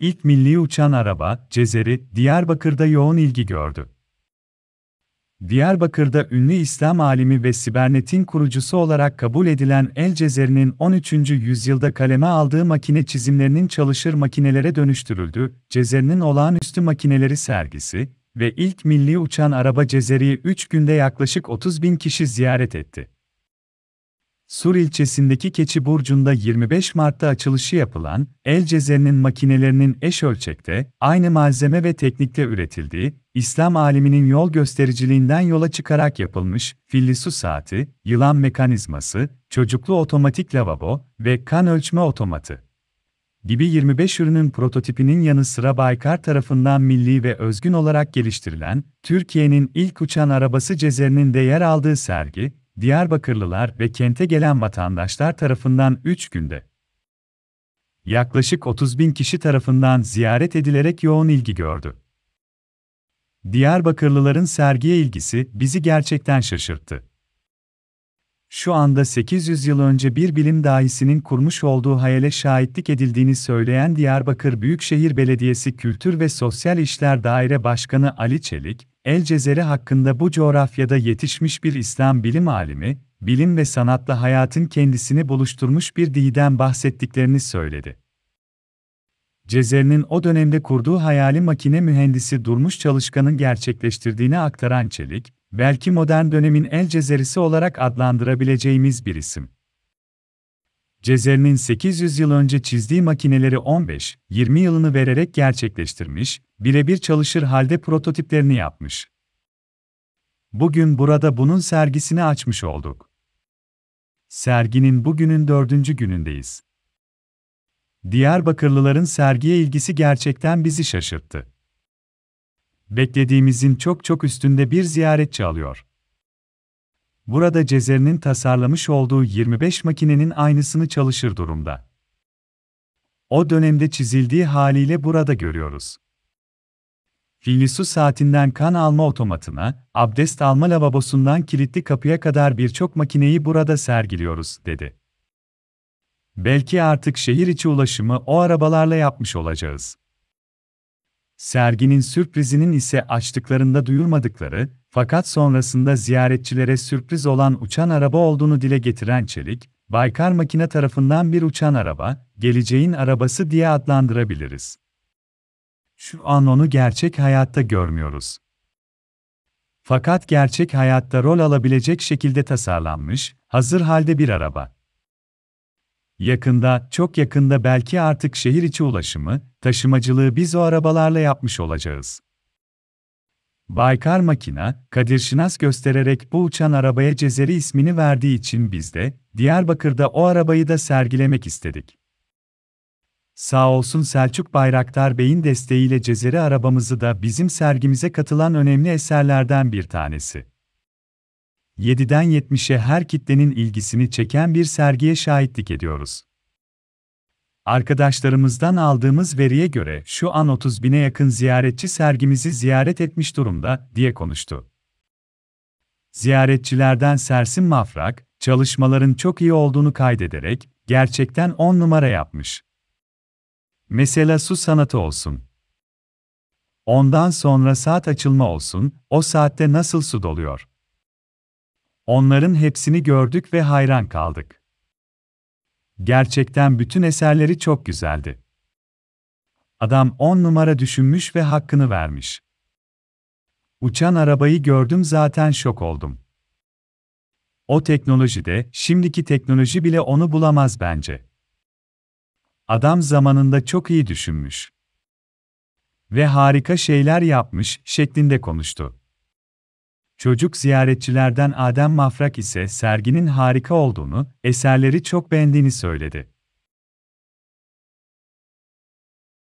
İlk milli uçan araba, Cezeri, Diyarbakır'da yoğun ilgi gördü. Diyarbakır'da ünlü İslam alimi ve sibernetin kurucusu olarak kabul edilen El Cezeri'nin 13. yüzyılda kaleme aldığı makine çizimlerinin çalışır makinelere dönüştürüldü, Cezeri'nin olağanüstü makineleri sergisi ve ilk milli uçan araba Cezeri'yi 3 günde yaklaşık 30 bin kişi ziyaret etti. Sur ilçesindeki Keçi Burcu'nda 25 Mart'ta açılışı yapılan, el cezerinin makinelerinin eş ölçekte, aynı malzeme ve teknikle üretildiği, İslam aliminin yol göstericiliğinden yola çıkarak yapılmış, filli su saati, yılan mekanizması, çocuklu otomatik lavabo ve kan ölçme otomatı gibi 25 ürünün prototipinin yanı sıra Baykar tarafından milli ve özgün olarak geliştirilen, Türkiye'nin ilk uçan arabası Cezer'inin de yer aldığı sergi, Diyarbakırlılar ve kente gelen vatandaşlar tarafından 3 günde yaklaşık 30 bin kişi tarafından ziyaret edilerek yoğun ilgi gördü. Diyarbakırlıların sergiye ilgisi bizi gerçekten şaşırttı şu anda 800 yıl önce bir bilim dahisinin kurmuş olduğu hayale şahitlik edildiğini söyleyen Diyarbakır Büyükşehir Belediyesi Kültür ve Sosyal İşler Daire Başkanı Ali Çelik, El Cezeri hakkında bu coğrafyada yetişmiş bir İslam bilim alimi, bilim ve sanatla hayatın kendisini buluşturmuş bir diden bahsettiklerini söyledi. Cezerinin o dönemde kurduğu hayali makine mühendisi Durmuş Çalışkan'ın gerçekleştirdiğini aktaran Çelik, belki modern dönemin El Cezerisi olarak adlandırabileceğimiz bir isim. Cezer'in 800 yıl önce çizdiği makineleri 15-20 yılını vererek gerçekleştirmiş, birebir çalışır halde prototiplerini yapmış. Bugün burada bunun sergisini açmış olduk. Serginin bugünün dördüncü günündeyiz. Diyarbakırlıların sergiye ilgisi gerçekten bizi şaşırttı beklediğimizin çok çok üstünde bir ziyaretçi alıyor. Burada Cezer'in tasarlamış olduğu 25 makinenin aynısını çalışır durumda. O dönemde çizildiği haliyle burada görüyoruz. Filli su saatinden kan alma otomatına, abdest alma lavabosundan kilitli kapıya kadar birçok makineyi burada sergiliyoruz, dedi. Belki artık şehir içi ulaşımı o arabalarla yapmış olacağız. Serginin sürprizinin ise açtıklarında duyurmadıkları, fakat sonrasında ziyaretçilere sürpriz olan uçan araba olduğunu dile getiren Çelik, Baykar Makine tarafından bir uçan araba, geleceğin arabası diye adlandırabiliriz. Şu an onu gerçek hayatta görmüyoruz. Fakat gerçek hayatta rol alabilecek şekilde tasarlanmış, hazır halde bir araba. Yakında, çok yakında belki artık şehir içi ulaşımı, taşımacılığı biz o arabalarla yapmış olacağız. Baykar Makina, Kadir Şinas göstererek bu uçan arabaya Cezeri ismini verdiği için biz de, Diyarbakır'da o arabayı da sergilemek istedik. Sağ olsun Selçuk Bayraktar Bey'in desteğiyle Cezeri arabamızı da bizim sergimize katılan önemli eserlerden bir tanesi. 7'den 70'e her kitlenin ilgisini çeken bir sergiye şahitlik ediyoruz. Arkadaşlarımızdan aldığımız veriye göre şu an 30 bine yakın ziyaretçi sergimizi ziyaret etmiş durumda, diye konuştu. Ziyaretçilerden Sersin Mafrak, çalışmaların çok iyi olduğunu kaydederek, gerçekten 10 numara yapmış. Mesela su sanatı olsun. Ondan sonra saat açılma olsun, o saatte nasıl su doluyor? Onların hepsini gördük ve hayran kaldık. Gerçekten bütün eserleri çok güzeldi. Adam on numara düşünmüş ve hakkını vermiş. Uçan arabayı gördüm zaten şok oldum. O teknolojide, şimdiki teknoloji bile onu bulamaz bence. Adam zamanında çok iyi düşünmüş. Ve harika şeyler yapmış şeklinde konuştu. Çocuk ziyaretçilerden Adem Mafrak ise serginin harika olduğunu, eserleri çok beğendiğini söyledi.